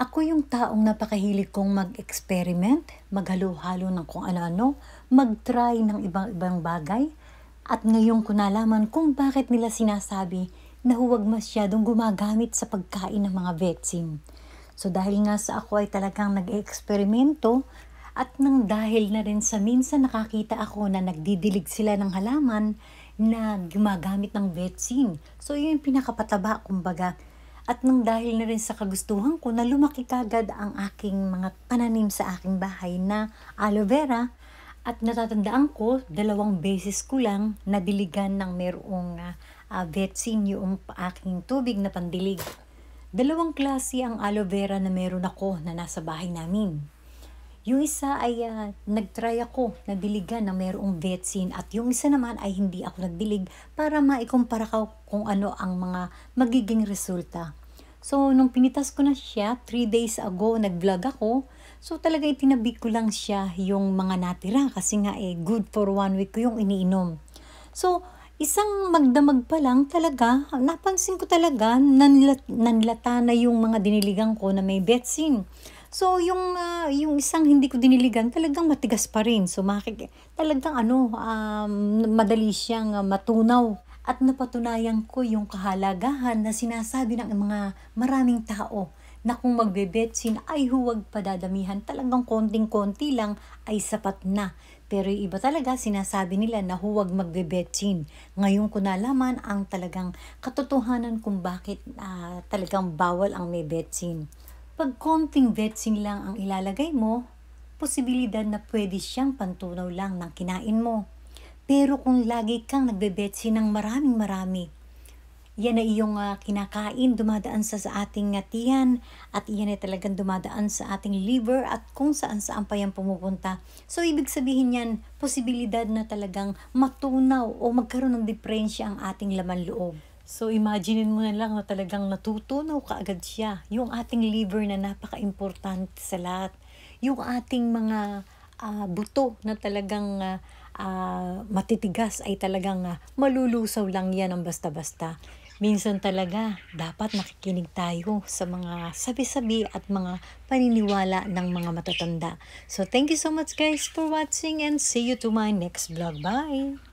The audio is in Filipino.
Ako yung taong napakahilig kong mag-experiment, maghalo-halo ng kung ano-ano, mag-try ng ibang-ibang bagay, at ngayon ko nalaman kung bakit nila sinasabi na huwag masyadong gumagamit sa pagkain ng mga vetsin. So dahil nga sa ako ay talagang nag eeksperimento at nang dahil na rin sa minsan nakakita ako na nagdidilig sila ng halaman na gumagamit ng vetsin. So yun yung pinakapataba kumbaga at nang dahil na rin sa kagustuhan ko na lumaki kagad ang aking mga pananim sa aking bahay na aloe vera at natatandaan ko dalawang beses ko lang nadiligan ng merong uh, uh, vetsin yung aking tubig na pandilig. Dalawang klase ang aloe vera na meron ako na nasa bahay namin. Yung isa ay uh, nagtry ako na diligan na mayroong vetsin at yung isa naman ay hindi ako nagdilig para maikumpara ko kung ano ang mga magiging resulta. So, nung pinitas ko na siya, 3 days ago, nag-vlog ako. So, talaga itinabi ko lang siya yung mga natira kasi nga eh, good for one week ko yung iniinom. So, isang magdamag pa lang talaga, napansin ko talaga, nanlat, nanlata na yung mga diniligan ko na may betsin. So, yung, uh, yung isang hindi ko diniligan, talagang matigas pa rin. So, makik- talagang ano, um, madali siyang ah, matunaw at napatunayan ko yung kahalagahan na sinasabi ng mga maraming tao na kung magbebetsin ay huwag padadamihan talagang konting-konti lang ay sapat na. Pero iba talaga sinasabi nila na huwag magbebetsin. Ngayon ko nalaman ang talagang katotohanan kung bakit uh, talagang bawal ang may betsin. Pag konting betsin lang ang ilalagay mo, posibilidad na pwede siyang pantunaw lang ng kinain mo. Pero kung lagi kang nagbebetsi ng maraming marami, yan na iyong uh, kinakain, dumadaan sa, sa ating atiyan at iyan ay talagang dumadaan sa ating liver at kung saan saan pa yan pumupunta. So ibig sabihin niyan, posibilidad na talagang matunaw o magkaroon ng diferensya ang ating laman loob. So imaginein mo na lang na talagang natutunaw kaagad siya. Yung ating liver na napaka-importante sa lahat. Yung ating mga uh, buto na talagang uh, uh, matitigas ay talagang uh, malulusaw lang yan ang basta-basta. Minsan talaga, dapat makikinig tayo sa mga sabi-sabi at mga paniniwala ng mga matatanda. So, thank you so much guys for watching and see you to my next vlog. Bye!